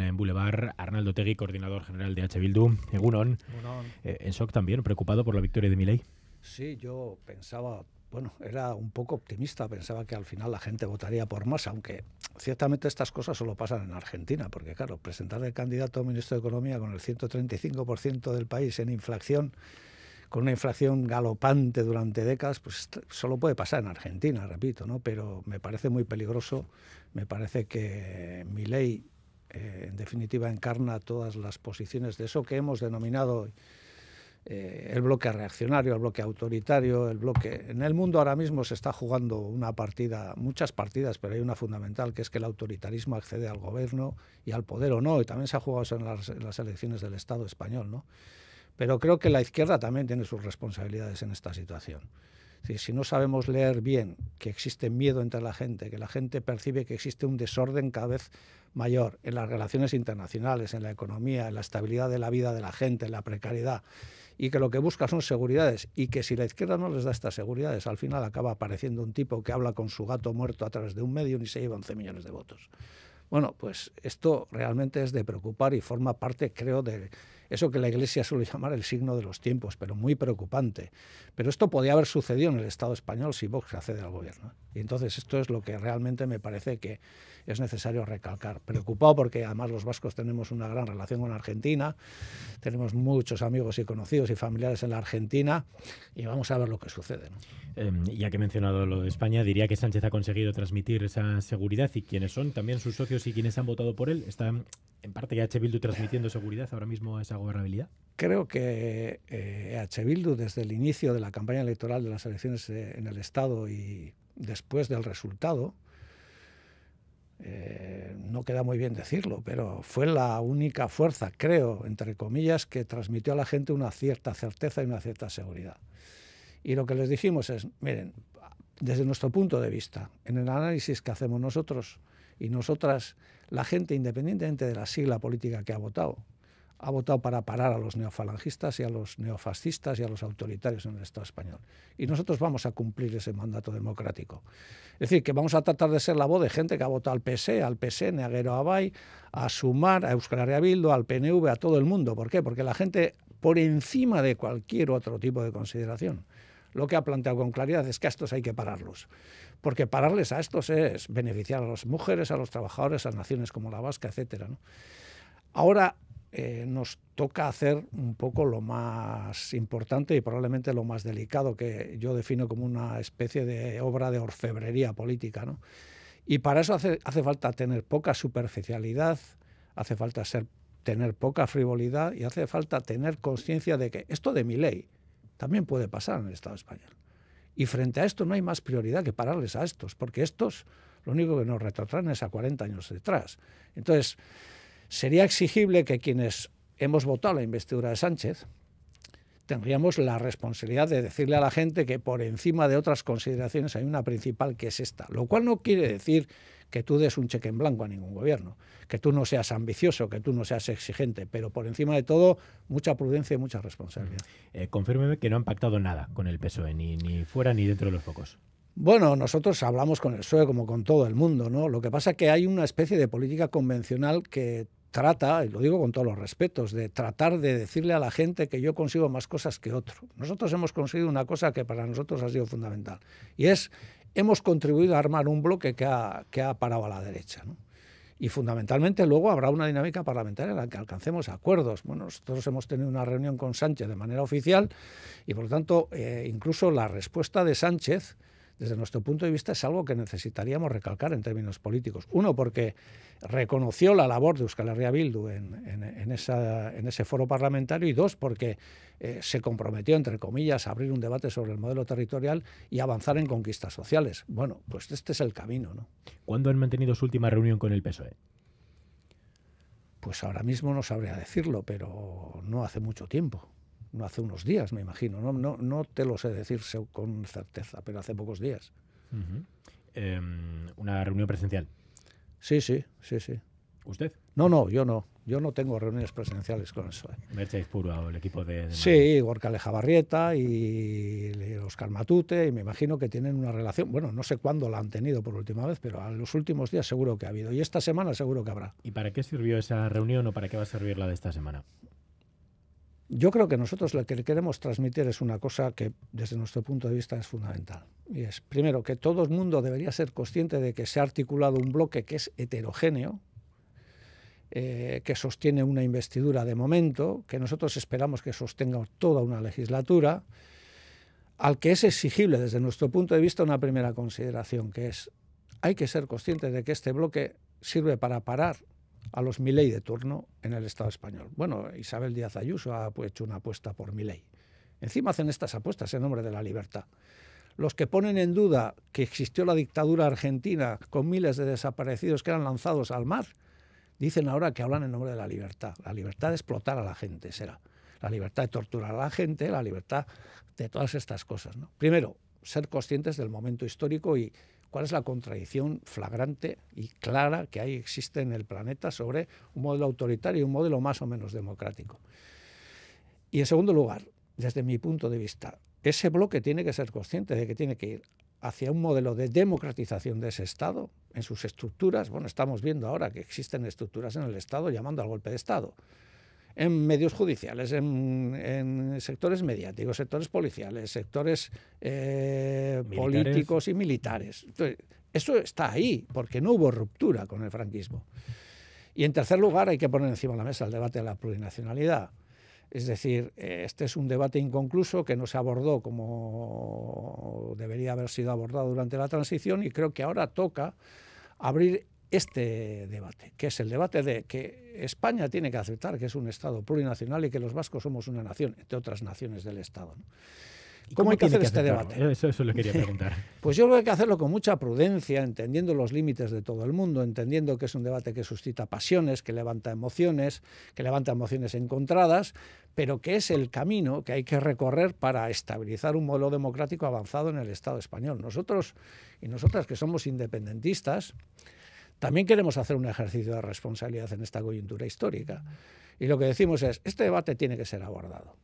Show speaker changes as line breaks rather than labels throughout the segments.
en Boulevard. Arnaldo Tegui, coordinador general de H. Bildu. Egunon. Eh, en shock también, preocupado por la victoria de Milei.
Sí, yo pensaba, bueno, era un poco optimista, pensaba que al final la gente votaría por más, aunque ciertamente estas cosas solo pasan en Argentina, porque claro, presentar el candidato a ministro de Economía con el 135% del país en inflación con una inflación galopante durante décadas, pues solo puede pasar en Argentina, repito, ¿no? Pero me parece muy peligroso, me parece que mi eh, en definitiva encarna todas las posiciones de eso que hemos denominado eh, el bloque reaccionario, el bloque autoritario, el bloque... En el mundo ahora mismo se está jugando una partida, muchas partidas, pero hay una fundamental, que es que el autoritarismo accede al gobierno y al poder o no, y también se ha jugado eso en las, elecciones del Estado español, Pero creo que la izquierda también tiene sus responsabilidades en esta situación. Si, no sabemos leer bien que existe miedo entre la gente, que la gente percibe que existe un desorden cada vez mayor en las relaciones internacionales, en la economía, en la estabilidad de la vida de la gente, en la precariedad, y que lo que busca son seguridades, y que si la izquierda no les da estas seguridades, al final acaba apareciendo un tipo que habla con su gato muerto a través de un medio y se lleva 11 millones de votos. Bueno, pues esto realmente es de preocupar y forma parte, creo, de eso que la Iglesia suele llamar el signo de los tiempos, pero muy preocupante. Pero esto podía haber sucedido en el Estado español si Vox accede al gobierno. Y entonces esto es lo que realmente me parece que es necesario recalcar. Preocupado porque además los vascos tenemos una gran relación con Argentina, tenemos muchos amigos y conocidos y familiares en la Argentina y vamos a ver lo que sucede.
Em, ya que he mencionado lo de España, diría que Sánchez ha conseguido transmitir esa seguridad y quienes son también sus socios y quienes han votado por él. están en parte ya Bildu transmitiendo seguridad ahora mismo a esa
Creo que eh, e Bildu, desde el inicio de la campaña electoral de las elecciones eh, en el Estado y después del resultado, eh, no queda muy bien decirlo, pero fue la única fuerza, creo, entre comillas, que transmitió a la gente una cierta certeza y una cierta seguridad. Y lo que les dijimos es, miren, desde nuestro punto de vista, en el análisis que hacemos nosotros y nosotras, la gente, independientemente de la sigla política que ha votado, ha votado para parar a los neofalangistas y a los neofascistas y a los autoritarios en el Estado español. Y nosotros vamos a cumplir ese mandato democrático. Es decir, que vamos a tratar de ser la voz de gente que ha votado al PS, e, al PSN, a Abay, a Sumar, a Euskal Herria Bildu, al PNV, a todo el mundo. ¿Por qué? Porque la gente, por encima de cualquier otro tipo de consideración, lo que ha planteado con claridad es que a estos hay que pararlos. Porque pararles a estos es beneficiar a las mujeres, a los trabajadores, a naciones como la vasca, etc. ¿no? Ahora eh, nos toca hacer un poco lo más importante y probablemente lo más delicado, que yo defino como una especie de obra de orfebrería política. Y para eso hace, falta tener poca superficialidad, hace falta ser, tener poca frivolidad y hace falta tener conciencia de que esto de mi ley también puede pasar en el Estado español. Y frente a esto no hay más prioridad que pararles a estos, porque estos lo único que nos retratan es a 40 años detrás. Entonces, sería exigible que quienes hemos votado la investidura de Sánchez tendríamos la responsabilidad de decirle a la gente que por encima de otras consideraciones hay una principal que es esta, lo cual no quiere decir que tú des un cheque en blanco a ningún gobierno, que tú no seas ambicioso, que tú no seas exigente, pero por encima de todo, mucha prudencia y mucha responsabilidad.
Mm. Eh, confírmeme que no han pactado nada con el PSOE, ni, ni fuera ni dentro de los focos.
Bueno, nosotros hablamos con el PSOE como con todo el mundo, ¿no? Lo que pasa es que hay una especie de política convencional que trata, y lo digo con todos los respetos, de tratar de decirle a la gente que yo consigo más cosas que otro. Nosotros hemos conseguido una cosa que para nosotros ha sido fundamental, y es, hemos contribuido a armar un bloque que ha, parado a la derecha. Y fundamentalmente luego habrá una dinámica parlamentaria en la que alcancemos acuerdos. Bueno, nosotros hemos tenido una reunión con Sánchez de manera oficial y por lo tanto eh, incluso la respuesta de Sánchez desde nuestro punto de vista, es algo que necesitaríamos recalcar en términos políticos. Uno, porque reconoció la labor de Euskal Herria Bildu en, ese foro parlamentario y dos, porque eh, se comprometió, entre comillas, a abrir un debate sobre el modelo territorial y avanzar en conquistas sociales. Bueno, pues este es el camino. ¿no? ¿Cuándo han mantenido su última reunión con el PSOE? Pues ahora mismo no sabría decirlo, pero no hace mucho tiempo no hace unos días, me imagino. No, no, no te lo sé decir con certeza, pero hace pocos días.
Em, ¿Una reunión presencial?
Sí, sí, sí, sí. ¿Usted? No, no, yo no. Yo no tengo reuniones presenciales con eso. ¿eh?
Merchais Pura o el equipo de... sí,
Gorka Lejabarrieta y Oscar Matute, y me imagino que tienen una relación, bueno, no sé cuándo la han tenido por última vez, pero a los últimos días seguro que ha habido, y esta semana seguro que habrá.
¿Y para qué sirvió esa reunión o para qué va a servir la de esta semana?
Yo creo que nosotros lo que queremos transmitir es una cosa que desde nuestro punto de vista es fundamental. Y es, primero, que todo el mundo debería ser consciente de que se ha articulado un bloque que es heterogéneo, eh, que sostiene una investidura de momento, que nosotros esperamos que sostenga toda una legislatura, al que es exigible desde nuestro punto de vista una primera consideración, que es hay que ser consciente de que este bloque sirve para parar a los Milei de turno en el Estado español. Bueno, Isabel Díaz Ayuso ha hecho una apuesta por Milei. Encima hacen estas apuestas en nombre de la libertad. Los que ponen en duda que existió la dictadura argentina con miles de desaparecidos que eran lanzados al mar, dicen ahora que hablan en nombre de la libertad. La libertad de explotar a la gente será. La libertad de torturar a la gente, la libertad de todas estas cosas. Primero, ser conscientes del momento histórico y, cuál es la contradicción flagrante y clara que hay, existe en el planeta sobre un modelo autoritario y un modelo más o menos democrático. Y en segundo lugar, desde mi punto de vista, ese bloque tiene que ser consciente de que tiene que ir hacia un modelo de democratización de ese Estado, en sus estructuras. Bueno, estamos viendo ahora que existen estructuras en el Estado llamando al golpe de Estado en medios judiciales, en, sectores mediáticos, sectores policiales, sectores eh, políticos y militares. eso está ahí, porque no hubo ruptura con el franquismo. Y en tercer lugar, hay que poner encima de la mesa el debate de la plurinacionalidad. Es decir, eh, este es un debate inconcluso que no se abordó como debería haber sido abordado durante la transición y creo que ahora toca abrir este debate, que es el debate de que España tiene que aceptar que es un Estado plurinacional y que los vascos somos una nación, entre otras naciones del Estado.
¿Cómo, hay que hacer este debate? Eso, eso quería preguntar.
pues yo creo que hay que hacerlo con mucha prudencia, entendiendo los límites de todo el mundo, entendiendo que es un debate que suscita pasiones, que levanta emociones, que levanta emociones encontradas, pero que es el camino que hay que recorrer para estabilizar un modelo democrático avanzado en el Estado español. Nosotros y nosotras que somos independentistas, también queremos hacer un ejercicio de responsabilidad en esta coyuntura histórica. Y lo que decimos es, este debate tiene que ser abordado.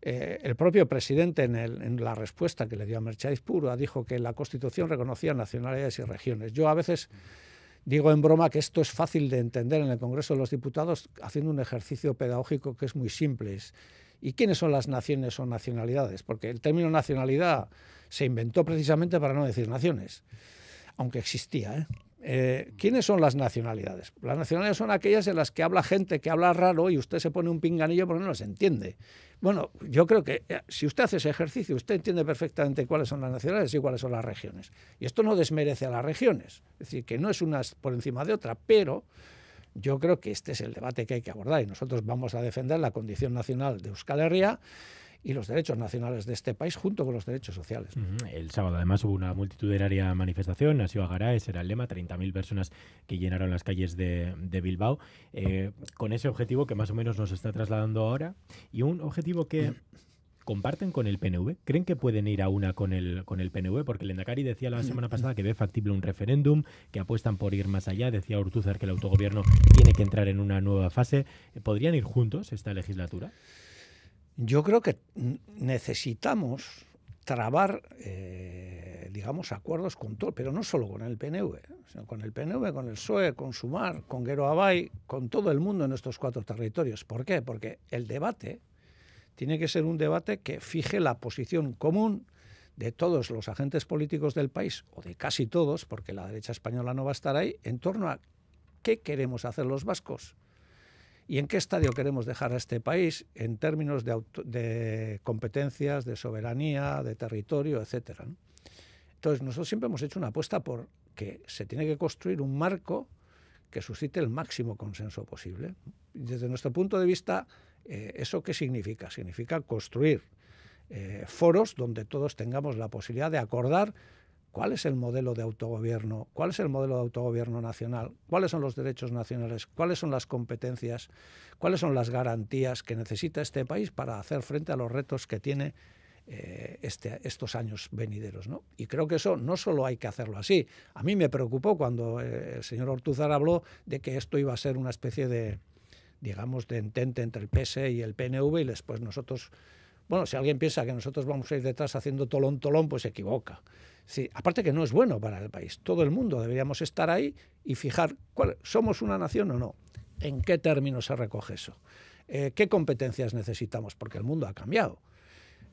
Eh, el propio presidente en, la respuesta que le dio a Merchadis Pura dijo que la Constitución reconocía nacionalidades y regiones. Yo a veces digo en broma que esto es fácil de entender en el Congreso de los Diputados haciendo un ejercicio pedagógico que es muy simple. ¿Y quiénes son las naciones o nacionalidades? Porque el término nacionalidad se inventó precisamente para no decir naciones, aunque existía. ¿eh? Eh, ¿Quiénes son las nacionalidades? Las nacionalidades son aquellas en las que habla gente que habla raro y usted se pone un pinganillo porque no las entiende. Bueno, yo creo que eh, si usted hace ese ejercicio, usted entiende perfectamente cuáles son las nacionalidades y cuáles son las regiones. Y esto no desmerece a las regiones, es decir, que no es una por encima de otra, pero yo creo que este es el debate que hay que abordar y nosotros vamos a defender la condición nacional de Euskal Herria y los derechos nacionales de este país junto con los derechos sociales.
El sábado además hubo una multitudinaria manifestación, nació Agaraes, era el lema, 30.000 personas que llenaron las calles de, Bilbao, eh, con ese objetivo que más o menos nos está trasladando ahora y un objetivo que... ¿Comparten con el PNV? ¿Creen que pueden ir a una con el, con el PNV? Porque el Endacari decía la semana pasada que ve factible un referéndum, que apuestan por ir más allá. Decía Ortúzar que el autogobierno tiene que entrar en una
nueva fase. ¿Podrían ir juntos esta legislatura? Yo creo que necesitamos trabar, eh, digamos, acuerdos con todo, pero no solo con el PNV, ¿eh? sino con el PNV, con el SOE, con Sumar, con Guero Abay, con todo el mundo en estos cuatro territorios. ¿Por qué? Porque el debate tiene que ser un debate que fije la posición común de todos los agentes políticos del país, o de casi todos, porque la derecha española no va a estar ahí, en torno a qué queremos hacer los vascos y en qué estadio queremos dejar a este país en términos de, competencias, de soberanía, de territorio, etcétera. Entonces, nosotros siempre hemos hecho una apuesta por que se tiene que construir un marco que suscite el máximo consenso posible. Desde nuestro punto de vista, eh, ¿eso qué significa? Significa construir eh, foros donde todos tengamos la posibilidad de acordar cuál es el modelo de autogobierno, cuál es el modelo de autogobierno nacional, cuáles son los derechos nacionales, cuáles son las competencias, cuáles son las garantías que necesita este país para hacer frente a los retos que tiene eh, este, estos años venideros. Y creo que eso no solo hay que hacerlo así. A mí me preocupó cuando eh, el señor Ortuzar habló de que esto iba a ser una especie de, digamos, de entente entre el PS e y el PNV y después nosotros bueno, si alguien piensa que nosotros vamos a ir detrás haciendo tolón, tolón, pues se equivoca. aparte que no es bueno para el país. Todo el mundo deberíamos estar ahí y fijar cuál, somos una nación o no. ¿En qué términos se recoge eso? Eh, ¿Qué competencias necesitamos? Porque el mundo ha cambiado.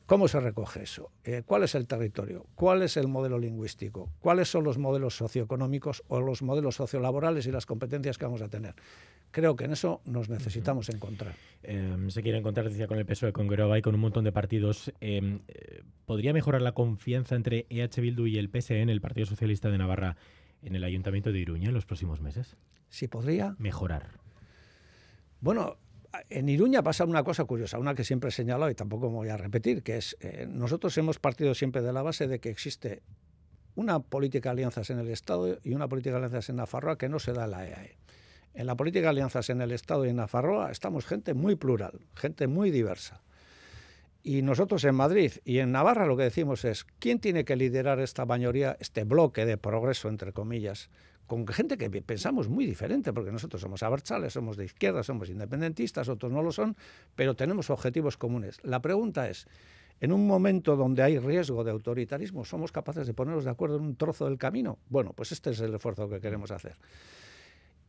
¿Cómo se recoge eso? Eh, ¿Cuál es el territorio? ¿Cuál es el modelo lingüístico? ¿Cuáles son los modelos socioeconómicos o los modelos sociolaborales y las competencias que vamos a tener? Creo que en eso nos necesitamos encontrar.
Em, se quiere encontrar, decía, con el PSOE, con Geroba y con un montón de partidos. Em, eh, ¿Podría mejorar la confianza entre EH Bildu y el e en el Partido Socialista de Navarra, en el Ayuntamiento de Iruña en los próximos meses?
Sí, podría. Mejorar. Bueno, en Iruña pasa una cosa curiosa, una que siempre he señalado y tampoco me voy a repetir, que es eh, nosotros hemos partido siempre de la base de que existe una política de alianzas en el Estado y una política de alianzas en Nafarroa que no se da en la EAE. En la política de alianzas en el Estado y en Nafarroa estamos gente muy plural, gente muy diversa. Y nosotros en Madrid y en Navarra lo que decimos es, ¿quién tiene que liderar esta mayoría, este bloque de progreso, entre comillas, con gente que pensamos muy diferente, porque nosotros somos abertzales, somos de izquierda, somos independentistas, otros no lo son, pero tenemos objetivos comunes. La pregunta es, en un momento donde hay riesgo de autoritarismo, ¿somos capaces de ponernos de acuerdo en un trozo del camino? Bueno, pues este es el esfuerzo que queremos hacer.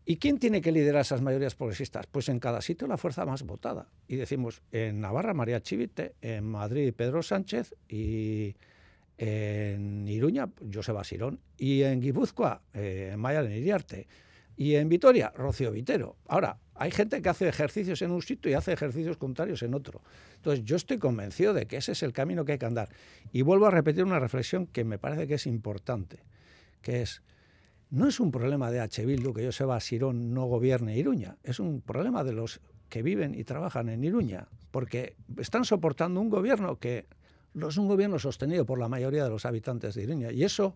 ¿Y quién tiene que liderar esas mayorías progresistas? Pues en cada sitio la fuerza más votada. Y decimos, en Navarra María Chivite, en Madrid Pedro Sánchez y en Iruña Joseba Sirón y en Guipúzcoa eh, Maya en Iriarte y en Vitoria Rocío Vitero. Ahora, hay gente que hace ejercicios en un sitio y hace ejercicios contrarios en otro. Entonces, yo estoy convencido de que ese es el camino que hay que andar. Y vuelvo a repetir una reflexión que me parece que es importante, que es no es un problema de H. Bildu que Joseba Sirón no gobierne Iruña, es un problema de los que viven y trabajan en Iruña, porque están soportando un gobierno que no es un gobierno sostenido por la mayoría de los habitantes de Iruña. Y eso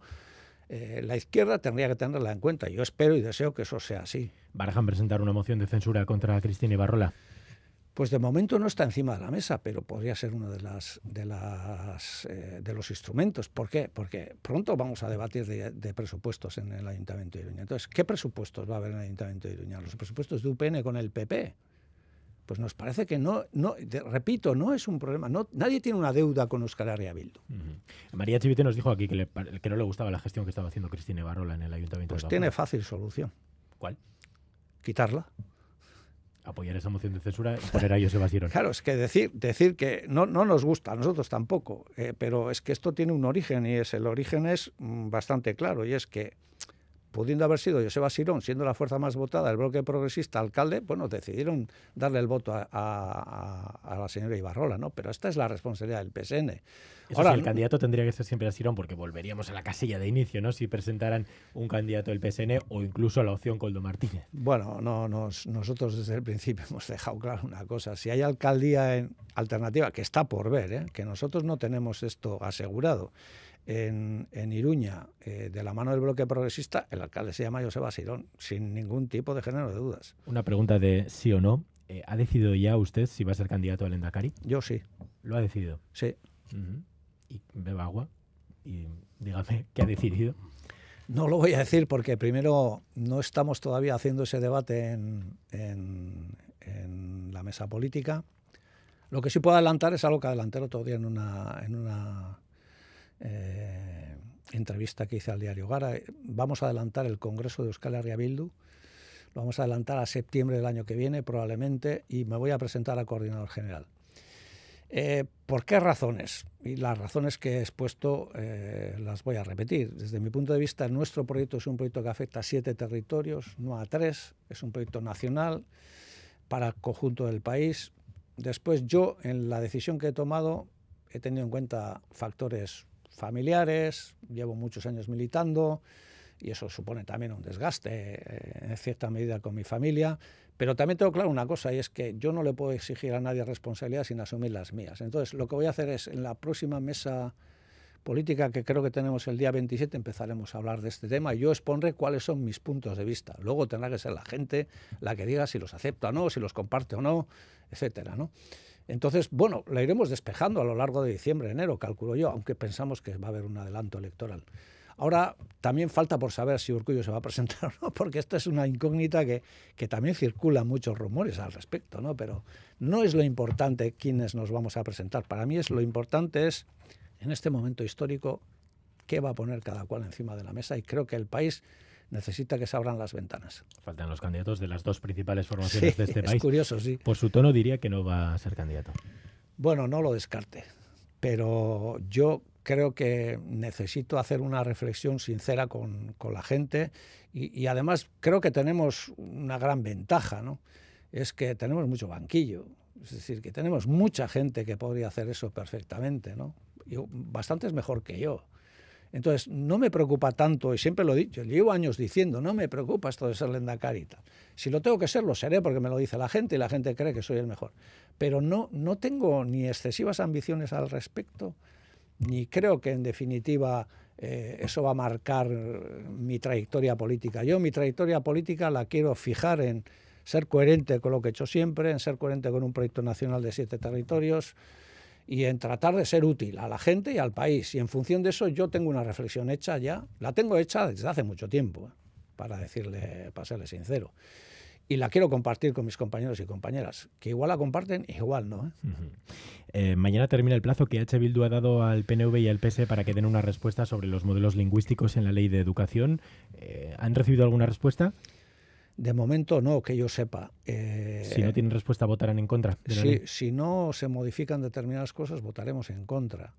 eh, la izquierda tendría que tenerla en cuenta. Yo espero y deseo que eso sea así.
¿Barajan presentar una moción de censura contra Cristina Ibarrola?
Pues de momento no está encima de la mesa, pero podría ser uno de, las, de, las, eh, de los instrumentos. ¿Por qué? Porque pronto vamos a debatir de, presupuestos en el Ayuntamiento de Iruña. Entonces, ¿qué presupuestos va a haber en el Ayuntamiento de Iruña? ¿Los presupuestos de UPN con el PP? Pues nos parece que no, no repito, no es un problema. nadie tiene una deuda con Euskal Herria Bildu.
María Chivite nos dijo aquí que, no le gustaba la gestión que estaba haciendo Cristina Barola en el Ayuntamiento de de Pues tiene fácil solución. ¿Cuál? Quitarla apoyar esa moción de censura y poner a ellos vacieron. Claro, es
que decir, decir que no, no nos gusta, a nosotros tampoco, eh, pero es que esto tiene un origen y es, el origen es mm, bastante claro y es que pudiendo haber sido Joseba Sirón, siendo la fuerza más votada del bloque progresista alcalde, bueno, decidieron darle el voto a, la señora Ibarrola, ¿no? Pero esta es la responsabilidad del PSN. Ahora, el candidato tendría que ser siempre a Sirón, porque volveríamos a la casilla de inicio, ¿no? Si presentaran un candidato del PSN o incluso a la opción Coldo Martínez. Bueno, no, nos, nosotros desde el principio hemos dejado claro una cosa. Si hay alcaldía en alternativa, que está por ver, ¿eh? que nosotros no tenemos esto asegurado en, Iruña, eh, de la mano del bloque progresista, el alcalde se llama José Basirón, sin ningún tipo de género de dudas.
Una pregunta de sí o no. Eh, ¿Ha decidido ya usted si va a ser candidato al Endacari? Yo sí. ¿Lo ha decidido? Sí. Y beba agua y dígame qué ha decidido.
No lo voy a decir porque primero no estamos todavía haciendo ese debate en, la mesa política. Lo que sí puedo adelantar es algo que adelanté otro día en una, en una eh, entrevista que hice al diario Gara. Vamos a adelantar el Congreso de Euskal Herria Bildu, lo vamos a adelantar a septiembre del año que viene probablemente y me voy a presentar a coordinador general. Eh, ¿Por qué razones? Y las razones que he expuesto eh, las voy a repetir. Desde mi punto de vista, nuestro proyecto es un proyecto que afecta a siete territorios, no a tres. Es un proyecto nacional para el conjunto del país. Después yo, en la decisión que he tomado, he tenido en cuenta factores familiares, llevo muchos años militando y eso supone también un desgaste eh, en cierta medida con mi familia, pero también tengo claro una cosa y es que yo no le puedo exigir a nadie responsabilidad sin asumir las mías. Entonces, lo que voy a hacer es en la próxima mesa política que creo que tenemos el día 27 empezaremos a hablar de este tema y yo expondré cuáles son mis puntos de vista. Luego tendrá que ser la gente la que diga si los acepta o no, si los comparte o no, etcétera, ¿no? Entonces, bueno, la iremos despejando a lo largo de diciembre, enero, calculo yo, aunque pensamos que va a haber un adelanto electoral. Ahora también falta por saber si Urcullo se va a presentar o no, porque esta es una incógnita que, también circula muchos rumores al respecto, ¿no? Pero no es lo importante quiénes nos vamos a presentar. Para mí es lo importante es, en este momento histórico, qué va a poner cada cual encima de la mesa y creo que el país necesita que se abran las ventanas. Faltan los candidatos de las dos principales formaciones de este país. Es curioso, sí.
Por su tono diría que no va a ser candidato.
Bueno, no lo descarte, pero yo creo que necesito hacer una reflexión sincera con, con la gente y, además creo que tenemos una gran ventaja, ¿no? Es que tenemos mucho banquillo, es decir, que tenemos mucha gente que podría hacer eso perfectamente, ¿no? bastante es mejor que yo. Entonces, no me preocupa tanto, y siempre lo he dicho, llevo años diciendo, no me preocupa esto de ser lenda carita, Si lo tengo que ser, lo seré porque me lo dice la gente y la gente cree que soy el mejor. Pero no, no tengo ni excesivas ambiciones al respecto, ni creo que en definitiva eh, eso va a marcar mi trayectoria política. Yo mi trayectoria política la quiero fijar en ser coherente con lo que he hecho siempre, en ser coherente con un proyecto nacional de siete territorios, y en tratar de ser útil a la gente y al país. Y en función de eso yo tengo una reflexión hecha ya, la tengo hecha desde hace mucho tiempo, ¿eh? para decirle, para serle sincero. Y la quiero compartir con mis compañeros y compañeras, que igual la comparten, igual no. ¿eh?
Eh, mañana termina el plazo que H. Bildu ha dado al PNV y al PS e para que den una respuesta sobre los modelos lingüísticos en la ley de educación. ¿Han recibido alguna respuesta? De momento no, que
yo sepa. Eh,
si no tienen respuesta, votarán en contra.
Si, no se modifican determinadas cosas, votaremos en contra.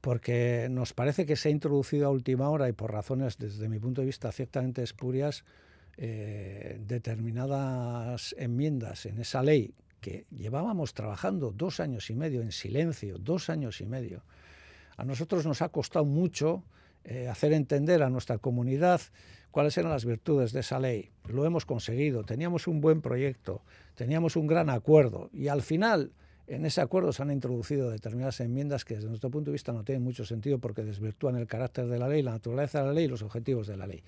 Porque nos parece que se ha introducido a última hora y por razones, desde mi punto de vista, ciertamente espurias, eh, determinadas enmiendas en esa ley que llevábamos trabajando dos años y medio en silencio, dos años y medio. A nosotros nos ha costado mucho eh, hacer entender a nuestra comunidad cuáles eran las virtudes de esa ley. Lo hemos conseguido, teníamos un buen proyecto, teníamos un gran acuerdo y al final en ese acuerdo se han introducido determinadas enmiendas que desde nuestro punto de vista no tienen mucho sentido porque desvirtúan el carácter de la ley, la naturaleza de la ley y los objetivos de la ley.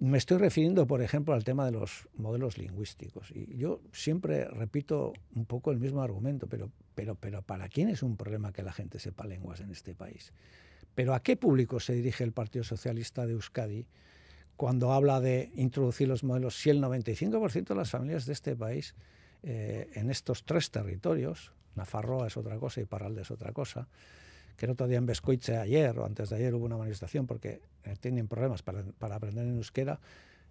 Me estoy refiriendo, por ejemplo, al tema de los modelos lingüísticos. Y yo siempre repito un poco el mismo argumento, pero, pero ¿para quién es un problema que la gente sepa lenguas en este país? Pero ¿a qué público se dirige el Partido Socialista de Euskadi cuando habla de introducir los modelos si el 95% de las familias de este país eh, en estos tres territorios, Nafarroa es otra cosa y Paralde es otra cosa, que el otro día en Bescoitze ayer o antes de ayer hubo una manifestación porque eh, tienen problemas para, aprender en euskera,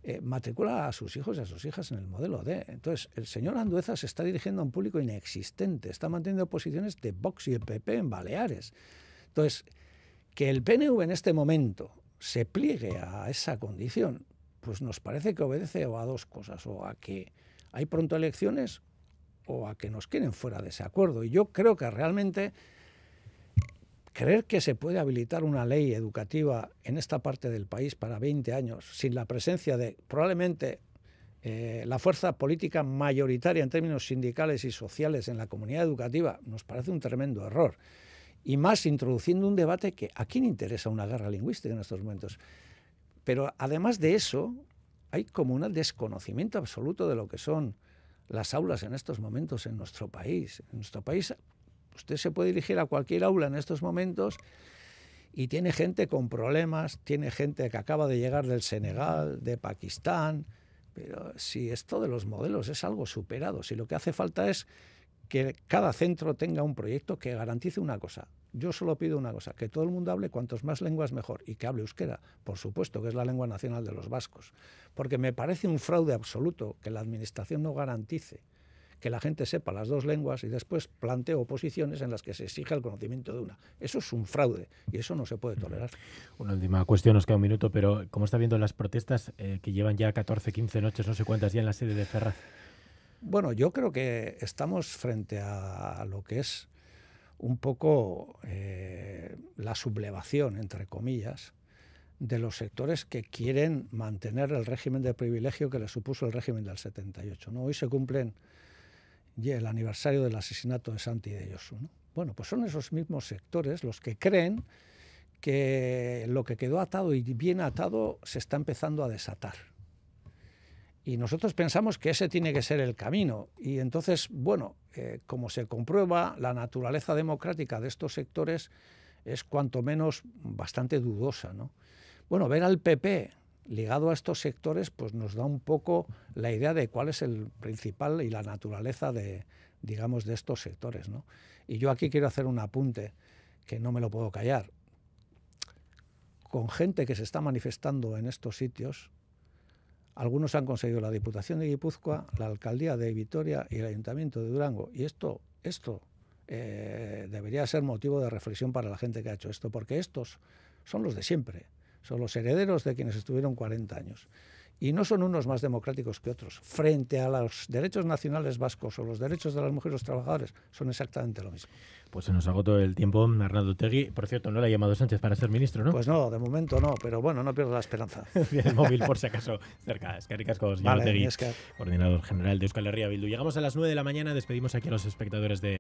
eh, matricula a sus hijos y a sus hijas en el modelo D. Entonces, el señor Andueza se está dirigiendo a un público inexistente, está manteniendo posiciones de Vox y el PP en Baleares. Entonces, que el PNV en este momento se pliegue a esa condición, pues nos parece que obedece a dos cosas, o a que hay pronto elecciones o a que nos quieren fuera de ese acuerdo. Y yo creo que realmente creer que se puede habilitar una ley educativa en esta parte del país para 20 años sin la presencia de probablemente eh, la fuerza política mayoritaria en términos sindicales y sociales en la comunidad educativa nos parece un tremendo error y más introduciendo un debate que a quién interesa una guerra lingüística en estos momentos. Pero además de eso, hay como un desconocimiento absoluto de lo que son las aulas en estos momentos en nuestro país. En nuestro país usted se puede dirigir a cualquier aula en estos momentos y tiene gente con problemas, tiene gente que acaba de llegar del Senegal, de Pakistán, pero si esto de los modelos es algo superado, si lo que hace falta es que cada centro tenga un proyecto que garantice una cosa. Yo solo pido una cosa, que todo el mundo hable cuantos más lenguas mejor y que hable euskera, por supuesto, que es la lengua nacional de los vascos, porque me parece un fraude absoluto que la Administración no garantice que la gente sepa las dos lenguas y después planteo oposiciones en las que se exige el conocimiento de una. Eso es un fraude y eso no se puede tolerar. Una
última cuestión, nos queda un minuto, pero ¿cómo está viendo las protestas eh, que llevan ya 14, 15 noches, no sé cuántas ya en la sede de Ferraz?
Bueno, yo creo que estamos frente a lo que es un poco eh, la sublevación, entre comillas, de los sectores que quieren mantener el régimen de privilegio que le supuso el régimen del 78. ¿no? Hoy se cumplen el aniversario del asesinato de Santi de Yosu. Bueno, pues son esos mismos sectores los que creen que lo que quedó atado y bien atado se está empezando a desatar. Y nosotros pensamos que ese tiene que ser el camino. Y entonces, bueno, eh, como se comprueba, la naturaleza democrática de estos sectores es cuanto menos bastante dudosa. ¿no? Bueno, ver al PP ligado a estos sectores pues nos da un poco la idea de cuál es el principal y la naturaleza de, digamos, de estos sectores. ¿no? Y yo aquí quiero hacer un apunte que no me lo puedo callar. Con gente que se está manifestando en estos sitios, algunos han conseguido la Diputación de Guipúzcoa, la Alcaldía de Vitoria y el Ayuntamiento de Durango. Y esto, esto eh, debería ser motivo de reflexión para la gente que ha hecho esto, porque estos son los de siempre, son los herederos de quienes estuvieron 40 años y no son unos más democráticos que otros. Frente a los derechos nacionales vascos o los derechos de las mujeres y trabajadores, son exactamente lo mismo.
Pues se nos agotó el tiempo, Arnaldo Tegui. Por cierto, no le ha llamado Sánchez para ser ministro, ¿no? Pues
no, de momento no, pero bueno, no pierdo la esperanza. el móvil, por si acaso, cerca. Es coordinador
general de Euskal Herria Bildu. Llegamos a las 9 de la mañana, despedimos aquí a los espectadores de...